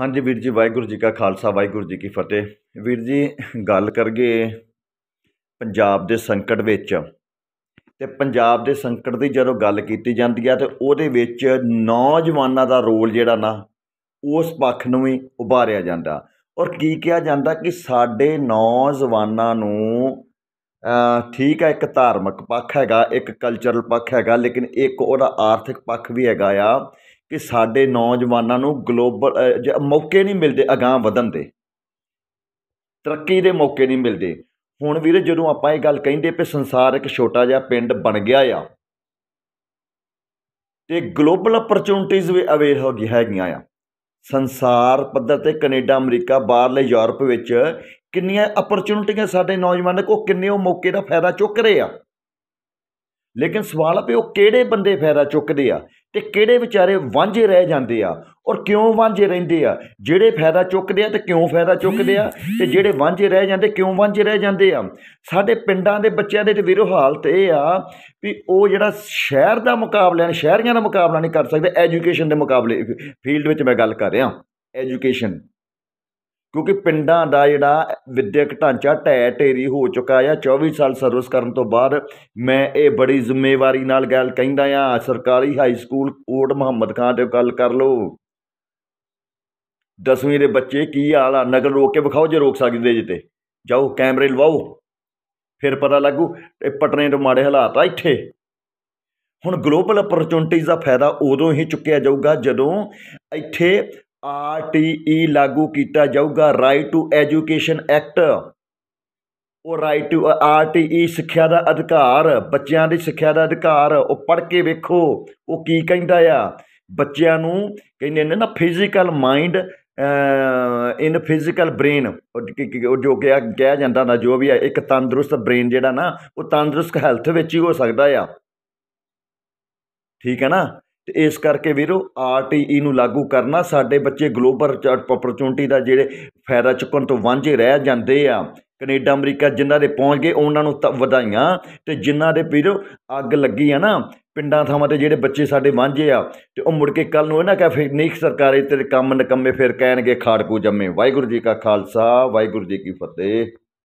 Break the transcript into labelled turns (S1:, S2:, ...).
S1: ਹਾਂਜੀ ਵੀਰ ਜੀ ਵਾਹਿਗੁਰੂ ਜੀ ਕਾ ਖਾਲਸਾ ਵਾਹਿਗੁਰੂ ਜੀ ਕੀ ਫਤਿਹ ਵੀਰ ਜੀ ਗੱਲ ਕਰਗੇ ਪੰਜਾਬ ਦੇ ਸੰਕਟ ਵਿੱਚ ਤੇ ਪੰਜਾਬ ਦੇ ਸੰਕਟ ਦੀ ਜਦੋਂ ਗੱਲ ਕੀਤੀ ਜਾਂਦੀ ਆ ਤੇ ਉਹਦੇ ਵਿੱਚ ਨੌਜਵਾਨਾਂ ਦਾ ਰੋਲ ਜਿਹੜਾ ਨਾ ਉਸ ਪੱਖ ਨੂੰ ਵੀ ਉਭਾਰਿਆ ਜਾਂਦਾ ਔਰ ਕੀ ਕਿਹਾ ਜਾਂਦਾ ਕਿ ਸਾਡੇ ਨੌਜਵਾਨਾਂ ਨੂੰ ਠੀਕ ਹੈ ਇੱਕ ਧਾਰਮਿਕ ਪੱਖ ਹੈਗਾ ਇੱਕ ਕਲਚਰਲ ਪੱਖ ਹੈਗਾ ਲੇਕਿਨ ਇੱਕ ਉਹਦਾ ਆਰਥਿਕ ਪੱਖ ਵੀ ਹੈਗਾ ਆ ਕਿ ਸਾਡੇ ਨੌਜਵਾਨਾਂ ਨੂੰ ਗਲੋਬਲ ਮੌਕੇ ਨਹੀਂ ਮਿਲਦੇ ਅਗਾਹ ਵਧਣ ਦੇ ਤਰੱਕੀ ਦੇ ਮੌਕੇ ਨਹੀਂ ਮਿਲਦੇ ਹੁਣ ਵੀਰੇ ਜਦੋਂ ਆਪਾਂ ਇਹ ਗੱਲ ਕਹਿੰਦੇ ਪਏ ਸੰਸਾਰ ਇੱਕ ਛੋਟਾ ਜਿਹਾ ਪਿੰਡ ਬਣ ਗਿਆ ਆ ਤੇ ਗਲੋਬਲ ਅਪਰਚੂਨਿਟੀਆਂ ਵੀ ਅਵੇਲ ਹੋ ਗਈ ਹੈਗੀਆਂ ਆ ਸੰਸਾਰ ਪੱਧਰ ਤੇ ਕੈਨੇਡਾ ਅਮਰੀਕਾ ਬਾਹਰਲੇ ਯੂਰਪ ਵਿੱਚ ਕਿੰਨੀਆਂ ਅਪਰਚੂਨਿਟੀਆਂ ਸਾਡੇ ਨੌਜਵਾਨਾਂ ਕੋ ਕਿੰਨੇ ਉਹ ਮੌਕੇ ਦਾ ਫਾਇਦਾ ਚੁੱਕ ਰਹੇ ਆ ਲੇਕਿਨ ਸਵਾਲ ਆ ਵੀ ਉਹ ਕਿਹੜੇ ਬੰਦੇ ਫਾਇਦਾ ਚੁੱਕਦੇ ਆ ਤੇ ਕਿਹੜੇ ਵਿਚਾਰੇ ਵਾਂਝੇ ਰਹਿ ਜਾਂਦੇ ਆ ਔਰ ਕਿਉਂ ਵਾਂਝੇ ਰਹਿੰਦੇ ਆ ਜਿਹੜੇ ਫਾਇਦਾ ਚੁੱਕਦੇ ਆ ਤੇ ਕਿਉਂ ਫਾਇਦਾ ਚੁੱਕਦੇ ਆ ਤੇ ਜਿਹੜੇ ਵਾਂਝੇ ਰਹਿ ਜਾਂਦੇ ਕਿਉਂ ਵਾਂਝੇ ਰਹਿ ਜਾਂਦੇ ਆ ਸਾਡੇ ਪਿੰਡਾਂ ਦੇ ਬੱਚਿਆਂ ਦੇ ਤੇ ਵੀਰੋ ਹਾਲਤ ਇਹ ਆ ਵੀ ਉਹ ਜਿਹੜਾ ਸ਼ਹਿਰ ਦਾ ਮੁਕਾਬਲਾ ਸ਼ਹਿਰੀਆਂ ਦਾ ਮੁਕਾਬਲਾ ਨਹੀਂ ਕਰ ਸਕਦੇ ਐਜੂਕੇਸ਼ਨ ਦੇ ਮੁਕਾਬਲੇ ਫੀਲਡ ਵਿੱਚ ਮੈਂ ਗੱਲ ਕਰ ਰਿਹਾ ਐਜੂਕੇਸ਼ਨ ਕਿਉਂਕਿ ਪਿੰਡਾਂ ਦਾ ਜਿਹੜਾ ਵਿਦਿਅਕ ਢਾਂਚਾ ਟੈ ਟੇਰੀ ਹੋ ਚੁੱਕਾ ਆ 24 ਸਾਲ ਸਰਵਿਸ ਕਰਨ ਤੋਂ ਬਾਅਦ ਮੈਂ ਇਹ ਬੜੀ ਜ਼ਿੰਮੇਵਾਰੀ ਨਾਲ ਗੱਲ ਕਹਿੰਦਾ ਆ ਸਰਕਾਰੀ ਹਾਈ ਸਕੂਲ ਕੋਟ ਮੁਹੰਮਦ ਖਾਨ ਦੇ ਗੱਲ ਕਰ ਲਓ ਦਸਵੀਂ ਦੇ ਬੱਚੇ ਕੀ ਹਾਲ ਆ ਨਗਰ ਰੋਕ ਕੇ ਵਿਖਾਓ ਜੇ ਰੋਕ ਸਕਦੇ ਜਿੱਤੇ ਜਾਓ ਕੈਮਰੇ ਲਵਾਓ ਫਿਰ ਪਤਾ ਲੱਗੂ ਇਹ ਪਟਨੇ ਤੋਂ ਮਾੜੇ ਹਾਲਾਤ ਆ ਇੱਥੇ ਹੁਣ ਗਲੋਬਲ ਅਪਰਚੂਨਿਟੀਜ਼ ਦਾ ਫਾਇਦਾ ਉਦੋਂ ਹੀ ਚੁੱਕਿਆ ਜਾਊਗਾ ਜਦੋਂ ਇੱਥੇ ਆਰਟੀਈ ਲਾਗੂ ਕੀਤਾ ਜਾਊਗਾ ਰਾਈਟ ਟੂ ਐਜੂਕੇਸ਼ਨ ਐਕਟ ਉਹ ਰਾਈਟ ਟੂ ਆਰਟੀਈ ਸਿੱਖਿਆ ਦਾ ਅਧਿਕਾਰ ਬੱਚਿਆਂ ਦੀ ਸਿੱਖਿਆ ਦਾ ਅਧਿਕਾਰ ਉਹ ਪੜ੍ਹ ਕੇ ਵੇਖੋ ਉਹ ਕੀ ਕਹਿੰਦਾ ਆ ਬੱਚਿਆਂ ਨੂੰ ਕਹਿੰਦੇ ਨੇ ਨਾ physical mind in physical brain ਉਹ ਜੋ ਕਿ ਕਿਹਾ ਜਾਂਦਾ ਨਾ ਜੋ ਵੀ ਹੈ ਇੱਕ ਤੰਦਰੁਸਤ ਬ੍ਰੇਨ ਜਿਹੜਾ ਨਾ ਉਹ ਤੰਦਰੁਸਤ ਹੈਲਥ ਵਿੱਚ ਹੀ ਹੋ ਸਕਦਾ ਆ ਠੀਕ ਹੈ ਨਾ ਤੇ ਇਸ ਕਰਕੇ ਵੀਰੋ ਆਰਟੀਈ ਨੂੰ ਲਾਗੂ ਕਰਨਾ ਸਾਡੇ ਬੱਚੇ ਗਲੋਬਲ ਅਪਰਚੂਨਿਟੀ ਦਾ ਜਿਹੜੇ ਫਾਇਦਾ ਚੁੱਕਣ ਤੋਂ ਵਾਂਝੇ ਰਹਿ ਜਾਂਦੇ ਆ ਕੈਨੇਡਾ ਅਮਰੀਕਾ ਜਿਨ੍ਹਾਂ ਦੇ ਪਹੁੰਚ ਗਏ ਉਹਨਾਂ ਨੂੰ ਵਧਾਈਆਂ ਤੇ ਜਿਨ੍ਹਾਂ ਦੇ ਵੀਰੋ ਅੱਗ ਲੱਗੀ ਆ ਨਾ ਪਿੰਡਾਂ ਥਾਵਾਂ ਤੇ ਜਿਹੜੇ ਬੱਚੇ ਸਾਡੇ ਵਾਂਝੇ ਆ ਤੇ ਉਹ ਮੁੜ ਕੇ ਕੱਲ ਨੂੰ ਇਹਨਾਂ ਕਹੇ ਫਿਰ ਨਹੀਂ ਸਰਕਾਰੇ ਤੇਰੇ ਕੰਮ ਨਕੰਮੇ ਫਿਰ ਕਹਿਣਗੇ ਖਾੜਕੂ ਜੰਮੇ ਵਾਹਿਗੁਰੂ ਜੀ ਕਾ ਖਾਲਸਾ ਵਾਹਿਗੁਰੂ ਜੀ ਕੀ ਫਤਿਹ